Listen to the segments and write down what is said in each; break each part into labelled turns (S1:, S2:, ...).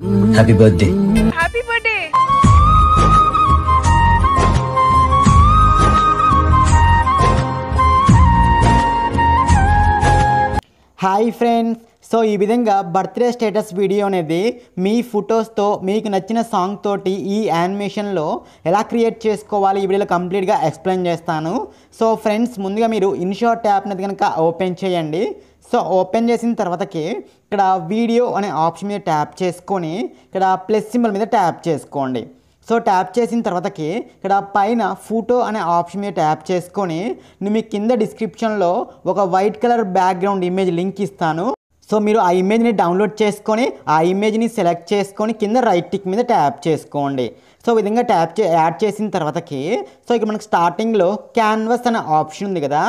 S1: Happy birthday. Happy birthday. Hi, friends. So ఈ విధంగా birthday status video అనేది మీ ఫొటోస్తో మీకు నచ్చిన సాంగ్ తోటి ఈ యానిమేషన్లో ఎలా క్రియేట్ చేసుకోవాలి ఈ వీడియోలో కంప్లీట్గా ఎక్స్ప్లెయిన్ చేస్తాను సో ఫ్రెండ్స్ ముందుగా మీరు ఇన్షాట్ అనేది కనుక ఓపెన్ చేయండి సో ఓపెన్ చేసిన తర్వాతకి ఇక్కడ వీడియో అనే ఆప్షన్ మీద ట్యాప్ చేసుకొని ఇక్కడ ప్లస్ సింబల్ మీద ట్యాప్ చేసుకోండి సో ట్యాప్ చేసిన తర్వాతకి ఇక్కడ పైన ఫోటో అనే ఆప్షన్ మీద ట్యాప్ చేసుకొని మీ కింద డిస్క్రిప్షన్లో ఒక white colour background image link ఇస్తాను సో మీరు ఆ ఇమేజ్ని డౌన్లోడ్ చేసుకొని ఆ ఇమేజ్ని సెలెక్ట్ చేసుకొని కింద రైట్ టిక్ మీద ట్యాప్ చేసుకోండి సో విధంగా ట్యాప్ చే యాడ్ చేసిన తర్వాతకి సో ఇక్కడ మనకు స్టార్టింగ్లో క్యాన్వస్ అనే ఆప్షన్ ఉంది కదా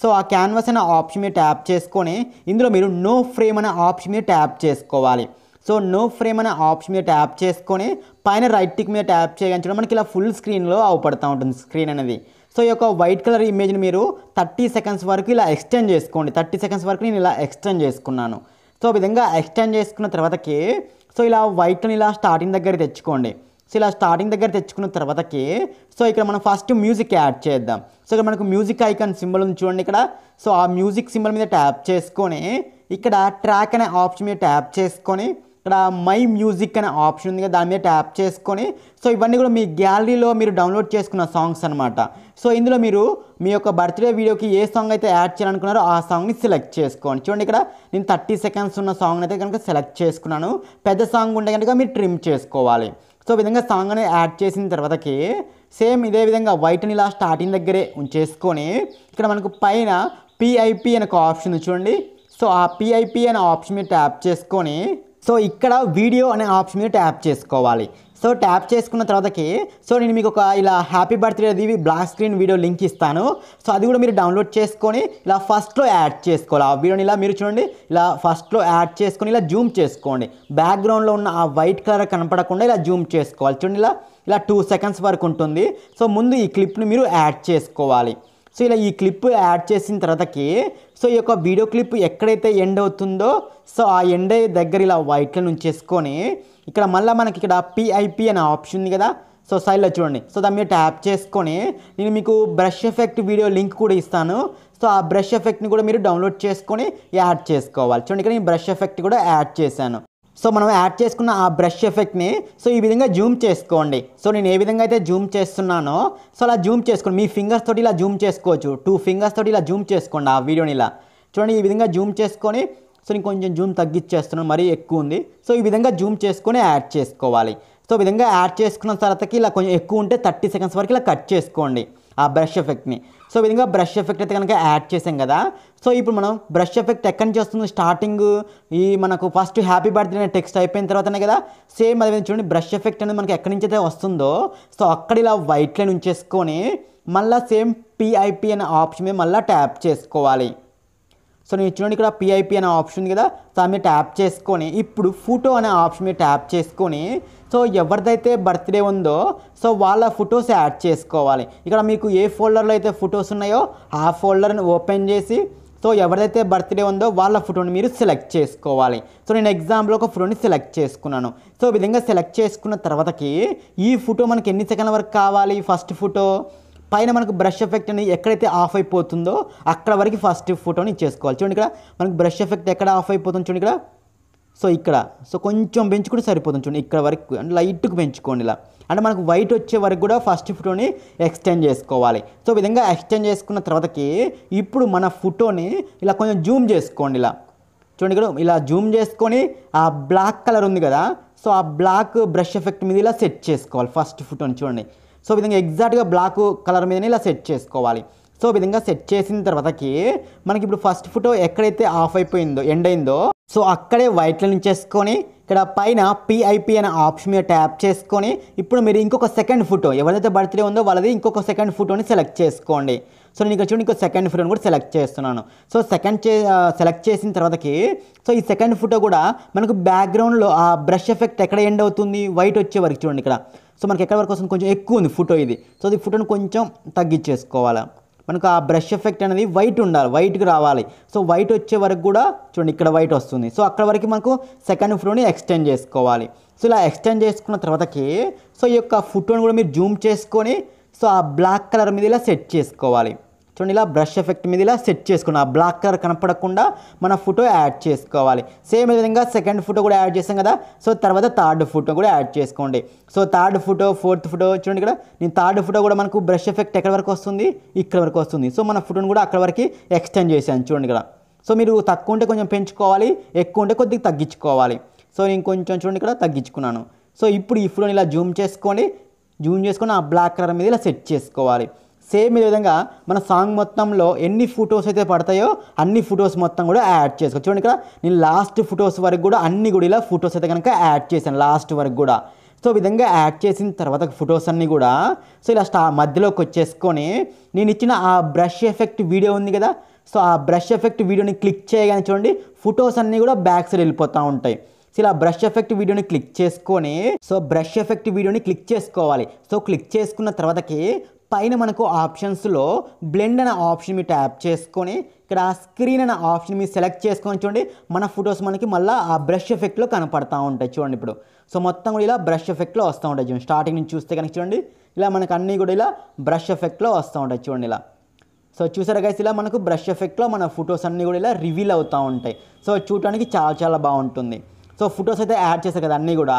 S1: సో ఆ క్యాన్వస్ అనే ఆప్షన్ మీద ట్యాప్ చేసుకొని ఇందులో మీరు నో ఫ్రేమ్ అనే ఆప్షన్ మీద ట్యాప్ చేసుకోవాలి సో నో ఫ్రేమ్ అనే ఆప్షన్ మీద ట్యాప్ చేసుకొని పైన రైట్ టిక్ మీద ట్యాప్ చేయగలిగిన మనకి ఇలా ఫుల్ స్క్రీన్లో అవుపడుతూ ఉంటుంది స్క్రీన్ అనేది సో ఈ యొక్క వైట్ కలర్ ఇమేజ్ని మీరు థర్టీ సెకండ్స్ వరకు ఇలా ఎక్స్టెండ్ చేసుకోండి థర్టీ సెకండ్స్ వరకు నేను ఇలా ఎక్స్టెండ్ చేసుకున్నాను సో విధంగా ఎక్స్టెండ్ చేసుకున్న తర్వాతకి సో ఇలా వైట్ని ఇలా స్టార్టింగ్ దగ్గర తెచ్చుకోండి సో ఇలా స్టార్టింగ్ దగ్గర తెచ్చుకున్న తర్వాతకి సో ఇక్కడ మనం ఫస్ట్ మ్యూజిక్ యాడ్ చేద్దాం సో ఇక్కడ మనకు మ్యూజిక్ ఐకాన్ సింబల్ ఉంది చూడండి ఇక్కడ సో ఆ మ్యూజిక్ సింబల్ మీద ట్యాప్ చేసుకొని ఇక్కడ ట్రాక్ అనే ఆప్షన్ మీద ట్యాప్ చేసుకొని ఇక్కడ మై మ్యూజిక్ అనే ఆప్షన్ ఉంది కదా దాని మీద ట్యాప్ చేసుకొని సో ఇవన్నీ కూడా మీ గ్యాలరీలో మీరు డౌన్లోడ్ చేసుకున్న సాంగ్స్ అనమాట సో ఇందులో మీరు మీ యొక్క బర్త్డే వీడియోకి ఏ సాంగ్ అయితే యాడ్ చేయాలనుకున్నారో ఆ సాంగ్ని సెలెక్ట్ చేసుకోండి చూడండి ఇక్కడ నేను థర్టీ సెకండ్స్ ఉన్న సాంగ్ అయితే కనుక సెలెక్ట్ చేసుకున్నాను పెద్ద సాంగ్ ఉంటే కనుక మీరు ట్రిమ్ చేసుకోవాలి సో విధంగా సాంగ్ అనేది యాడ్ చేసిన తర్వాతకి సేమ్ ఇదే విధంగా అని ఇలా స్టార్టింగ్ దగ్గరే ఉంచేసుకొని ఇక్కడ మనకు పైన పిఐపి అనే ఒక ఆప్షన్ చూడండి సో ఆ పిఐపి అనే ఆప్షన్ మీద ట్యాప్ చేసుకొని సో ఇక్కడ వీడియో అనే ఆప్షన్ మీద ట్యాప్ చేసుకోవాలి సో ట్యాప్ చేసుకున్న తర్వాతకి సో నేను మీకు ఒక ఇలా హ్యాపీ బర్త్డే అది బ్లాక్ స్క్రీన్ వీడియో లింక్ ఇస్తాను సో అది కూడా మీరు డౌన్లోడ్ చేసుకొని ఇలా ఫస్ట్లో యాడ్ చేసుకోవాలి ఆ వీడియోని ఇలా మీరు చూడండి ఇలా ఫస్ట్లో యాడ్ చేసుకొని ఇలా జూమ్ చేసుకోండి బ్యాక్గ్రౌండ్లో ఉన్న ఆ వైట్ కలర్ కనపడకుండా ఇలా జూమ్ చేసుకోవాలి చూడండి ఇలా ఇలా టూ సెకండ్స్ వరకు ఉంటుంది సో ముందు ఈ క్లిప్ని మీరు యాడ్ చేసుకోవాలి సో ఇలా ఈ క్లిప్ యాడ్ చేసిన తర్వాతకి సో ఈ యొక్క వీడియో క్లిప్ ఎక్కడైతే ఎండ్ అవుతుందో సో ఆ ఎండ్ దగ్గర ఇలా వైట్లను ఉంచేసుకొని ఇక్కడ మళ్ళీ మనకి ఇక్కడ పిఐపి అనే ఆప్షన్ ఉంది కదా సో సైడ్లో చూడండి సో దాని మీద ట్యాప్ చేసుకొని నేను మీకు బ్రష్ ఎఫెక్ట్ వీడియో లింక్ కూడా ఇస్తాను సో ఆ బ్రష్ ఎఫెక్ట్ని కూడా మీరు డౌన్లోడ్ చేసుకొని యాడ్ చేసుకోవాలి చూడండి ఇక్కడ నేను బ్రష్ ఎఫెక్ట్ కూడా యాడ్ చేశాను సో మనం యాడ్ చేసుకున్న ఆ బ్రష్ ఎఫెక్ట్ని సో ఈ విధంగా జూమ్ చేసుకోండి సో నేను ఏ విధంగా అయితే జూమ్ చేస్తున్నానో సో అలా జూమ్ చేసుకోండి మీ ఫింగర్స్ తోటి ఇలా జూమ్ చేసుకోవచ్చు టూ ఫింగర్స్ తోటి ఇలా జూమ్ చేసుకోండి ఆ వీడియోని ఇలా చూడండి ఈ విధంగా జూమ్ చేసుకొని సో నేను కొంచెం జూమ్ తగ్గించేస్తున్నాను మరీ ఎక్కువ ఉంది సో ఈ విధంగా జూమ్ చేసుకొని యాడ్ చేసుకోవాలి సో విధంగా యాడ్ చేసుకున్న తర్వాతకి ఇలా కొంచెం ఎక్కువ ఉంటే థర్టీ సెకండ్స్ వరకు ఇలా కట్ చేసుకోండి ఆ బ్రష్ ఎఫెక్ట్ని సో విధంగా బ్రష్ ఎఫెక్ట్ అయితే కనుక యాడ్ చేసాం కదా సో ఇప్పుడు మనం బ్రష్ ఎఫెక్ట్ ఎక్కడి నుంచి వస్తుంది స్టార్టింగ్ ఈ మనకు ఫస్ట్ హ్యాపీ బర్త్డే అనే టెక్స్ట్ అయిపోయిన తర్వాతనే కదా సేమ్ అదే చూడండి బ్రష్ ఎఫెక్ట్ అనేది మనకి ఎక్కడి నుంచి అయితే వస్తుందో సో అక్కడ ఇలా వైట్ లైన్ ఉంచేసుకొని మళ్ళీ సేమ్ పిఐపి అనే ఆప్షన్ మీద మళ్ళీ ట్యాప్ చేసుకోవాలి సో నేను చూడండి ఇక్కడ పిఐపి అనే ఆప్షన్ ఉంది కదా సో ఆమె ట్యాప్ చేసుకొని ఇప్పుడు ఫోటో అనే ఆప్షన్ మీద ట్యాప్ చేసుకొని సో ఎవరిదైతే బర్త్డే ఉందో సో వాళ్ళ ఫొటోస్ యాడ్ చేసుకోవాలి ఇక్కడ మీకు ఏ ఫోల్డర్లో అయితే ఫొటోస్ ఉన్నాయో ఆ ఫోల్డర్ని ఓపెన్ చేసి సో ఎవరిదైతే బర్త్డే ఉందో వాళ్ళ ఫోటోని మీరు సెలెక్ట్ చేసుకోవాలి సో నేను ఎగ్జాంపుల్ ఒక ఫోటోని సెలెక్ట్ చేసుకున్నాను సో విధంగా సెలెక్ట్ చేసుకున్న తర్వాతకి ఈ ఫోటో మనకి ఎన్ని సెకండ్ల వరకు కావాలి ఫస్ట్ ఫోటో పైన మనకు బ్రష్ ఎఫెక్ట్ అనేది ఎక్కడైతే ఆఫ్ అయిపోతుందో అక్కడ వరకు ఫస్ట్ ఫోటోని ఇచ్చేసుకోవాలి చూడండి ఇక్కడ మనకు బ్రష్ ఎఫెక్ట్ ఎక్కడ ఆఫ్ అయిపోతుంది చూడండి ఇక్కడ సో ఇక్కడ సో కొంచెం పెంచుకుంటే సరిపోతుంది చూడండి ఇక్కడ వరకు అంటే లైట్కి పెంచుకోండి ఇలా అంటే మనకు వైట్ వచ్చే వరకు కూడా ఫస్ట్ ఫోటోని ఎక్స్టెండ్ చేసుకోవాలి సో విధంగా ఎక్స్టెండ్ చేసుకున్న తర్వాతకి ఇప్పుడు మన ఫోటోని ఇలా కొంచెం జూమ్ చేసుకోండి ఇలా చూడండి ఇక్కడ ఇలా జూమ్ చేసుకొని ఆ బ్లాక్ కలర్ ఉంది కదా సో ఆ బ్లాక్ బ్రష్ ఎఫెక్ట్ మీద ఇలా సెట్ చేసుకోవాలి ఫస్ట్ ఫోటోని చూడండి సో విధంగా ఎగ్జాక్ట్గా బ్లాక్ కలర్ మీదనే ఇలా సెట్ చేసుకోవాలి సో విధంగా సెట్ చేసిన తర్వాతకి మనకి ఇప్పుడు ఫస్ట్ ఫోటో ఎక్కడైతే ఆఫ్ అయిపోయిందో ఎండ్ అయిందో సో అక్కడే వైట్ లైన్ చేసుకొని ఇక్కడ పైన పిఐపి అనే ఆప్షన్ మీద ట్యాప్ చేసుకొని ఇప్పుడు మీరు ఇంకొక సెకండ్ ఫోటో ఎవరైతే బర్త్డే ఉందో వాళ్ళది ఇంకొక సెకండ్ ఫోటోని సెలెక్ట్ చేసుకోండి సో నేను ఇక్కడ చూడండి ఇంకో సెకండ్ ఫోటోని కూడా సెలెక్ట్ చేస్తున్నాను సో సెకండ్ చే సెలెక్ట్ చేసిన తర్వాతకి సో ఈ సెకండ్ ఫోటో కూడా మనకు బ్యాక్గ్రౌండ్లో ఆ బ్రష్ ఎఫెక్ట్ ఎక్కడ ఎండ్ అవుతుంది వైట్ వచ్చే వరకు చూడండి ఇక్కడ సో మనకి ఎక్కడ వరకు వస్తుంది కొంచెం ఎక్కువ ఉంది ఫోటో ఇది సో అది ఫోటోని కొంచెం తగ్గించేసుకోవాలి మనకు ఆ బ్రష్ ఎఫెక్ట్ అనేది వైట్ ఉండాలి వైట్కి రావాలి సో వైట్ వచ్చే వరకు కూడా చూడండి ఇక్కడ వైట్ వస్తుంది సో అక్కడ వరకు మనకు సెకండ్ ఫోటోని ఎక్స్టెండ్ చేసుకోవాలి సో ఇలా ఎక్స్టెండ్ చేసుకున్న తర్వాతకి సో ఈ యొక్క ఫోటోని కూడా మీరు జూమ్ చేసుకొని సో ఆ బ్లాక్ కలర్ మీద ఇలా సెట్ చేసుకోవాలి చూడండి ఇలా బ్రష్ ఎఫెక్ట్ మీద ఇలా సెట్ చేసుకున్న ఆ బ్లాక్ కలర్ కనపడకుండా మన ఫోటో యాడ్ చేసుకోవాలి సేమ్ విధంగా సెకండ్ ఫోటో కూడా యాడ్ చేసాం కదా సో తర్వాత థర్డ్ ఫోటో కూడా యాడ్ చేసుకోండి so third photo fourth photo చూడండి ఇక్కడ నేను థర్డ్ ఫోటో కూడా మనకు బ్రష్ ఎఫెక్ట్ ఎక్కడ వరకు వస్తుంది ఇక్కడ వరకు వస్తుంది సో మన ఫోటోని కూడా అక్కడ వరకు ఎక్స్టెండ్ చేశాను చూడండి ఇక్కడ సో మీరు తక్కువ ఉంటే కొంచెం పెంచుకోవాలి ఎక్కువ ఉంటే కొద్దిగా తగ్గించుకోవాలి సో నేను కొంచెం చూడండి ఇక్కడ తగ్గించుకున్నాను సో ఇప్పుడు ఈ ఫోటోని ఇలా జూమ్ చేసుకోండి జూమ్ చేసుకొని ఆ బ్లాక్ కలర్ మీద ఇలా సెట్ చేసుకోవాలి సేమ్ ఇదే విధంగా మన సాంగ్ మొత్తంలో ఎన్ని ఫొటోస్ అయితే పడతాయో అన్ని ఫొటోస్ మొత్తం కూడా యాడ్ చేసుకోవచ్చు చూడండి ఇక్కడ నేను లాస్ట్ ఫొటోస్ వరకు కూడా అన్ని కూడా ఇలా ఫొటోస్ అయితే కనుక యాడ్ చేశాను లాస్ట్ వరకు కూడా సో విధంగా యాడ్ చేసిన తర్వాత ఫొటోస్ అన్నీ కూడా సో ఇలా స్టా మధ్యలోకి వచ్చేసుకొని నేను ఇచ్చిన ఆ బ్రష్ ఎఫెక్ట్ వీడియో ఉంది కదా సో ఆ బ్రష్ ఎఫెక్ట్ వీడియోని క్లిక్ చేయగానే చూడండి ఫొటోస్ అన్నీ కూడా బ్యాక్ సైడ్ వెళ్ళిపోతూ ఉంటాయి సో ఇలా బ్రష్ ఎఫెక్ట్ వీడియోని క్లిక్ చేసుకొని సో బ్రష్ ఎఫెక్ట్ వీడియోని క్లిక్ చేసుకోవాలి సో క్లిక్ చేసుకున్న తర్వాతకి పైన మనకు ఆప్షన్స్లో బ్లెండ్ అనే ఆప్షన్ మీ ట్యాప్ చేసుకొని ఇక్కడ స్క్రీన్ అనే ఆప్షన్ మీరు సెలెక్ట్ చేసుకొని చూడండి మన ఫొటోస్ మనకి మళ్ళీ ఆ బ్రష్ ఎఫెక్ట్లో కనపడతా ఉంటాయి చూడండి ఇప్పుడు సో మొత్తం కూడా ఇలా బ్రష్ ఎఫెక్ట్లో వస్తూ ఉంటాయి చూడండి స్టార్టింగ్ నుంచి చూస్తే కనుక చూడండి ఇలా మనకు అన్నీ కూడా ఇలా బ్రష్ ఎఫెక్ట్లో వస్తూ ఉంటాయి చూడండి ఇలా సో చూసారు కదా ఇలా మనకు బ్రష్ ఎఫెక్ట్లో మన ఫొటోస్ అన్నీ కూడా ఇలా రివీల్ అవుతూ ఉంటాయి సో చూడటానికి చాలా చాలా బాగుంటుంది సో ఫొటోస్ అయితే యాడ్ చేస్తారు కదా అన్నీ కూడా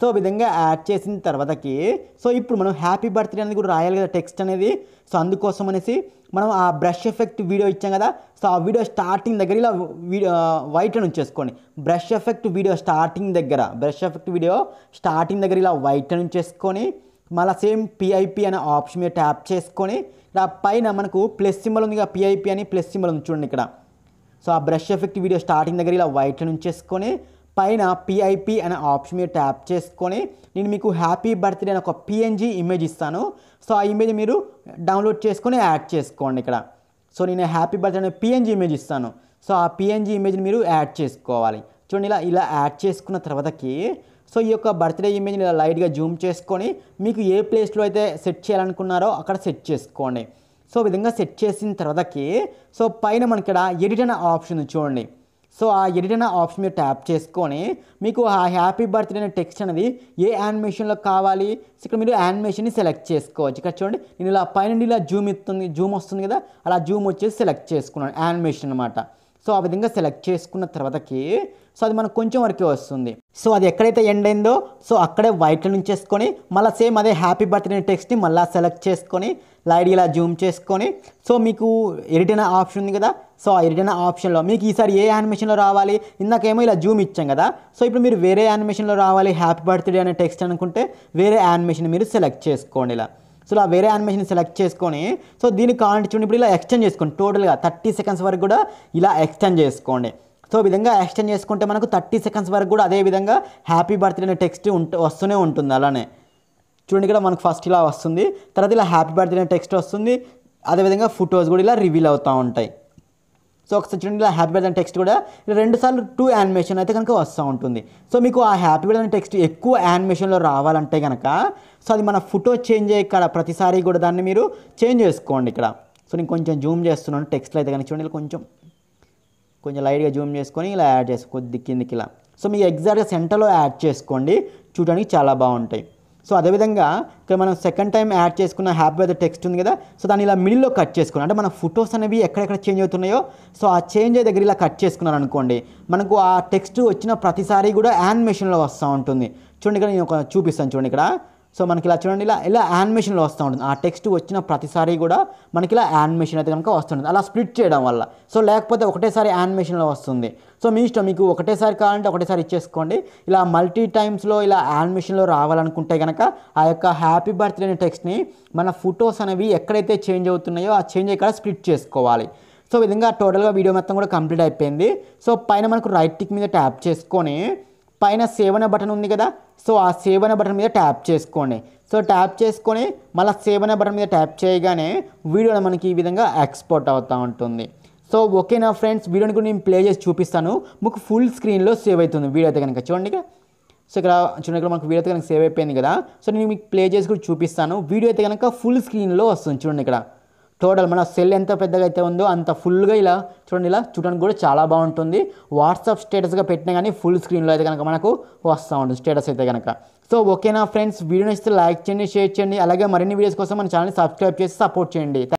S1: సో విధంగా యాడ్ చేసిన తర్వాతకి సో ఇప్పుడు మనం హ్యాపీ బర్త్డే అనేది కూడా రాయాలి కదా టెక్స్ట్ అనేది సో అందుకోసం అనేసి మనం ఆ బ్రష్ ఎఫెక్ట్ వీడియో ఇచ్చాం కదా సో ఆ వీడియో స్టార్టింగ్ దగ్గర ఇలా వీడియో వైట్ అని ఉంచేసుకోండి బ్రష్ ఎఫెక్ట్ వీడియో స్టార్టింగ్ దగ్గర బ్రష్ ఎఫెక్ట్ వీడియో స్టార్టింగ్ దగ్గర ఇలా వైట్ అని ఉంచేసుకొని మళ్ళీ సేమ్ పిఐపి అనే ఆప్షన్ మీద ట్యాప్ చేసుకొని ఇలా పైన మనకు ప్లస్ సింబల్ ఉంది కదా పిఐపి అని ప్లస్ సింబల్ ఉంది చూడండి ఇక్కడ సో ఆ బ్రష్ ఎఫెక్ట్ వీడియో స్టార్టింగ్ దగ్గర ఇలా వైట్ అని ఉంచేసుకొని పైన పిఐపి అనే ఆప్షన్ మీరు ట్యాప్ చేసుకొని నేను మీకు హ్యాపీ బర్త్డే అని ఒక పిఎన్జీ ఇమేజ్ ఇస్తాను సో ఆ ఇమేజ్ మీరు డౌన్లోడ్ చేసుకొని యాడ్ చేసుకోండి ఇక్కడ సో నేను హ్యాపీ బర్త్డే అనే పిఎన్జీ ఇమేజ్ ఇస్తాను సో ఆ పిఎన్జీ ఇమేజ్ని మీరు యాడ్ చేసుకోవాలి చూడండి ఇలా ఇలా యాడ్ చేసుకున్న తర్వాతకి సో ఈ యొక్క బర్త్డే ఇమేజ్ని ఇలా లైట్గా జూమ్ చేసుకొని మీకు ఏ ప్లేస్లో అయితే సెట్ చేయాలనుకున్నారో అక్కడ సెట్ చేసుకోండి సో విధంగా సెట్ చేసిన తర్వాతకి సో పైన మనకి ఇక్కడ ఎడిట్ అనే ఆప్షన్ చూడండి సో ఆ ఎడిట్ ఆప్షన్ మీరు ట్యాప్ చేసుకొని మీకు ఆ హ్యాపీ బర్త్డే అనే టెక్స్ట్ అనేది ఏ యానిమేషన్లో కావాలి ఇక్కడ మీరు యానిమేషన్ని సెలెక్ట్ చేసుకోవచ్చు ఇక్కడ చూడండి నేను ఇలా పైన ఇలా జూమ్ ఇస్తుంది జూమ్ వస్తుంది కదా అలా జూమ్ వచ్చేసి సెలెక్ట్ చేసుకున్నాను యానిమేషన్ అనమాట సో ఆ విధంగా సెలెక్ట్ చేసుకున్న తర్వాతకి సో అది మనకు కొంచెం వరకే వస్తుంది సో అది ఎక్కడైతే ఎండ్ అయిందో సో అక్కడే వైట్ నుంచి చేసుకొని మళ్ళీ సేమ్ అదే హ్యాపీ బర్త్డే టెక్స్ట్ని మళ్ళీ సెలెక్ట్ చేసుకొని లైట్ ఇలా జూమ్ చేసుకొని సో మీకు ఎడిట్ ఆప్షన్ ఉంది కదా సో ఆ ఎడిట్ ఆప్షన్లో మీకు ఈసారి ఏ యానిమేషన్లో రావాలి ఇందాకేమో ఇలా జూమ్ ఇచ్చాం కదా సో ఇప్పుడు మీరు వేరే యానిమేషన్లో రావాలి హ్యాపీ బర్త్డే అనే టెక్స్ట్ అనుకుంటే వేరే యానిమేషన్ మీరు సెలెక్ట్ చేసుకోండి ఇలా సో ఇలా వేరే యానిమేషన్ సెలెక్ట్ చేసుకొని సో దీనికి కావాలంటే చూడండి ఇప్పుడు ఇలా ఎక్స్టెండ్ చేసుకోండి టోటల్గా థర్టీ సెకండ్స్ వరకు కూడా ఇలా ఎక్స్టెండ్ చేసుకోండి సో విధంగా ఎక్స్టెండ్ చేసుకుంటే మనకు థర్టీ సెకండ్స్ వరకు కూడా అదే విధంగా హ్యాపీ బర్త్డే అనే టెక్స్ట్ ఉంట వస్తూనే ఉంటుంది అలానే చూడండి ఇక్కడ మనకు ఫస్ట్ ఇలా వస్తుంది తర్వాత ఇలా హ్యాపీ బర్త్డే అనే టెక్స్ట్ వస్తుంది అదేవిధంగా ఫొటోస్ కూడా ఇలా రివీల్ అవుతూ ఉంటాయి సో ఒకసారి చూడండి ఇలా హ్యాపీ బర్త్డే టెక్స్ట్ కూడా రెండు సార్లు టూ యానిమేషన్ అయితే కనుక వస్తూ ఉంటుంది సో మీకు ఆ హ్యాపీ బర్త్డే టెక్స్ట్ ఎక్కువ యానిమేషన్లో రావాలంటే కనుక సో అది మన ఫోటో చేంజ్ అయ్యి ఇక్కడ ప్రతిసారి కూడా దాన్ని మీరు చేంజ్ చేసుకోండి ఇక్కడ సో నేను కొంచెం జూమ్ చేస్తున్నాను టెక్స్ట్లో అయితే కనుక చూడండి కొంచెం కొంచెం లైట్గా జూమ్ చేసుకొని ఇలా యాడ్ చేసుకో కొద్ది కిందికి ఇలా సో మీరు ఎగ్జాక్ట్గా సెంటర్లో యాడ్ చేసుకోండి చూడడానికి చాలా బాగుంటాయి సో అదేవిధంగా ఇక్కడ మనం సెకండ్ టైం యాడ్ చేసుకున్న హ్యాపీ వెదర్ టెక్స్ట్ ఉంది కదా సో దాన్ని ఇలా మిడిల్లో కట్ చేసుకున్నాం అంటే మన ఫొటోస్ అనేవి ఎక్కడెక్కడ చేంజ్ అవుతున్నాయో సో ఆ చేంజ్ దగ్గర ఇలా కట్ చేసుకున్నారు అనుకోండి మనకు ఆ టెక్స్ట్ వచ్చిన ప్రతిసారి కూడా మెషిన్లో వస్తూ ఉంటుంది చూడండి ఇక్కడ నేను ఒక చూపిస్తాను చూడండి ఇక్కడ సో మనకి ఇలా చూడండి ఇలా ఇలా యానిమేషన్లో వస్తూ ఉంటుంది ఆ టెక్స్ట్ వచ్చిన ప్రతిసారి కూడా మనకి ఇలా యానిమేషన్ అయితే కనుక వస్తుంటుంది అలా స్ప్లిట్ చేయడం వల్ల సో లేకపోతే ఒకటేసారి యానిమేషన్లో వస్తుంది సో మీ ఇష్టం మీకు ఒకటేసారి కావాలంటే ఒకటేసారి ఇచ్చేసుకోండి ఇలా మల్టీ టైమ్స్లో ఇలా యానిమేషన్లో రావాలనుకుంటే కనుక ఆ యొక్క హ్యాపీ బర్త్డే అనే టెక్స్ట్ని మన ఫొటోస్ అనేవి ఎక్కడైతే చేంజ్ అవుతున్నాయో ఆ చేంజ్ ఇక్కడ స్ప్లిట్ చేసుకోవాలి సో విధంగా టోటల్గా వీడియో మొత్తం కూడా కంప్లీట్ అయిపోయింది సో పైన మనకు రైట్ టిక్ మీద ట్యాప్ చేసుకొని పైన సేవ్ అనే బటన్ ఉంది కదా సో ఆ సేవ్ అనే బటన్ మీద ట్యాప్ చేసుకోండి సో ట్యాప్ చేసుకొని మళ్ళీ సేవ్ అనే బటన్ మీద ట్యాప్ చేయగానే వీడియో మనకి ఈ విధంగా ఎక్స్పోర్ట్ అవుతూ ఉంటుంది సో ఓకేనా ఫ్రెండ్స్ వీడియోని కూడా నేను ప్లే చేసి చూపిస్తాను మీకు ఫుల్ స్క్రీన్లో సేవ్ అవుతుంది వీడియో అయితే కనుక చూడండి సో ఇక్కడ చూడండి ఇక్కడ మనకు వీడియో అయితే కనుక సేవ్ అయిపోయింది కదా సో నేను మీకు ప్లే చేసి కూడా చూపిస్తాను వీడియో అయితే కనుక ఫుల్ స్క్రీన్లో వస్తుంది చూడండి ఇక్కడ టోటల్ మన సెల్ ఎంత పెద్దగా అయితే ఉందో అంత ఫుల్గా ఇలా చూడండి ఇలా చూడడానికి కూడా చాలా బాగుంటుంది వాట్సాప్ స్టేటస్గా పెట్టినా కానీ ఫుల్ స్క్రీన్లో అయితే కనుక మనకు వస్తూ ఉంటుంది స్టేటస్ అయితే కనుక సో ఓకేనా ఫ్రెండ్స్ వీడియో నచ్చితే లైక్ చేయండి షేర్ చేయండి అలాగే మరిన్ని వీడియోస్ కోసం మన ఛానల్ని సబ్స్క్రైబ్ చేసి సపోర్ట్ చేయండి